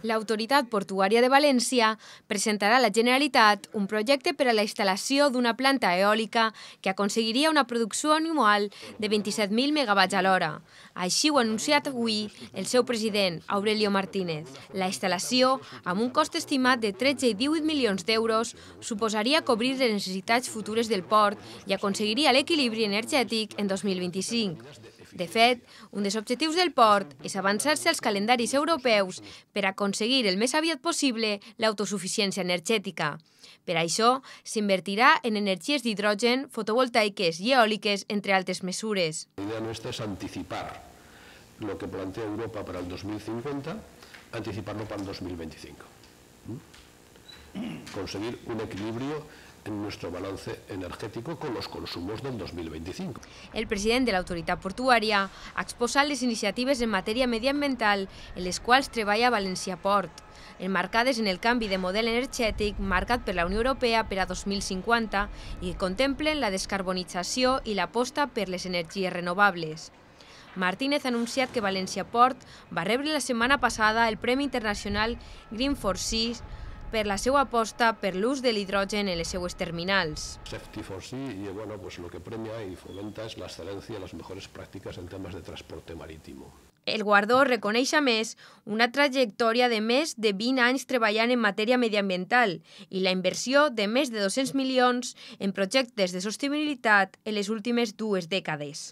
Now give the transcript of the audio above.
L'autoritat portuària de València presentarà a la Generalitat un projecte per a la instal·lació d'una planta eòlica que aconseguiria una producció anual de 27.000 megawatts a l'hora. Així ho ha anunciat avui el seu president, Aurelio Martínez. La instal·lació, amb un cost estimat de 13 i 18 milions d'euros, suposaria cobrir les necessitats futures del port i aconseguiria l'equilibri energètic en 2025. De fet, un dels objectius del port és avançar-se als calendaris europeus per aconseguir el més aviat possible l'autosuficiència energètica. Per això, s'invertirà en energies d'hidrogen, fotovoltaiques i eòliques, entre altres mesures. La idea nostra és anticipar lo que plantea Europa per al 2050, anticiparlo per al 2025. Mm? Conseguir un equilibri en nuestro balance energético con los consumos del 2025. El president de l'autoritat portuària ha exposat les iniciatives en matèria medioambiental en les quals treballa Valencia Port, enmarcadas en el canvi de model energètic marcat per la Unió Europea per a 2050 i que contemplen la descarbonització i aposta per les energies renovables. Martínez ha anunciat que Valencia Port va rebre la setmana passada el Premi Internacional Green for Seas per la seva aposta per l'ús de l'hidrogen en les seues terminals. Safety for Sea, y eh, bueno, pues lo que premia y fomenta es la excelencia y las mejores prácticas en temas de transporte marítimo. El guardó reconeix, a més, una trajectòria de més de 20 anys treballant en matèria mediambiental i la inversió de més de 200 milions en projectes de sostenibilitat en les últimes dues dècades.